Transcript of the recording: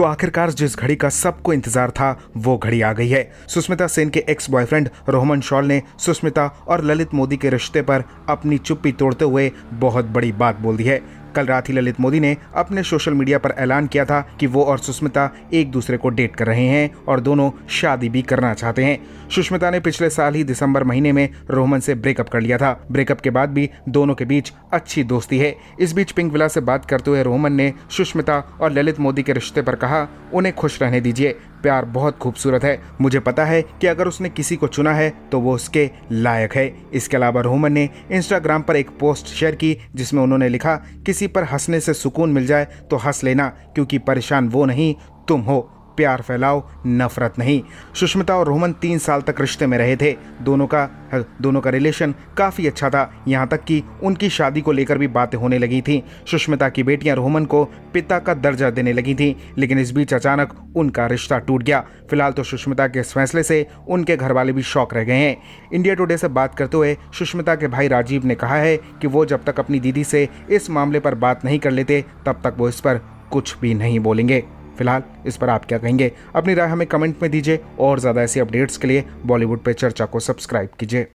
तो आखिरकार जिस घड़ी का सबको इंतजार था वो घड़ी आ गई है सुष्मिता सेन के एक्स बॉयफ्रेंड रोहमन शॉल ने सुष्मिता और ललित मोदी के रिश्ते पर अपनी चुप्पी तोड़ते हुए बहुत बड़ी बात बोल दी है कल रात ही ललित मोदी ने अपने सोशल मीडिया पर ऐलान किया था कि वो और सुष्मिता एक दूसरे को डेट कर रहे हैं और दोनों शादी भी करना चाहते हैं सुष्मिता ने पिछले साल ही दिसंबर महीने में रोहमन से ब्रेकअप कर लिया था ब्रेकअप के बाद भी दोनों के बीच अच्छी दोस्ती है इस बीच पिंक विला से बात करते हुए रोहमन ने सुष्मिता और ललित मोदी के रिश्ते पर कहा उन्हें खुश रहने दीजिए प्यार बहुत खूबसूरत है मुझे पता है कि अगर उसने किसी को चुना है तो वो उसके लायक है इसके अलावा रोहमन ने इंस्टाग्राम पर एक पोस्ट शेयर की जिसमें उन्होंने लिखा किसी पर हंसने से सुकून मिल जाए तो हंस लेना क्योंकि परेशान वो नहीं तुम हो प्यार फैलाओ नफरत नहीं सुष्मिता और रोहमन तीन साल तक रिश्ते में रहे थे दोनों का दोनों का रिलेशन काफ़ी अच्छा था यहाँ तक कि उनकी शादी को लेकर भी बातें होने लगी थी सुष्मिता की बेटियाँ रोहमन को पिता का दर्जा देने लगी थी लेकिन इस बीच अचानक उनका रिश्ता टूट गया फिलहाल तो सुष्मिता के इस फैसले से उनके घर वाले भी शौक रह गए हैं इंडिया टुडे से बात करते हुए सुष्मिता के भाई राजीव ने कहा है कि वो जब तक अपनी दीदी से इस मामले पर बात नहीं कर लेते तब तक वो इस पर कुछ भी नहीं बोलेंगे फिलहाल इस पर आप क्या कहेंगे अपनी राय हमें कमेंट में दीजिए और ज़्यादा ऐसी अपडेट्स के लिए बॉलीवुड पे चर्चा को सब्सक्राइब कीजिए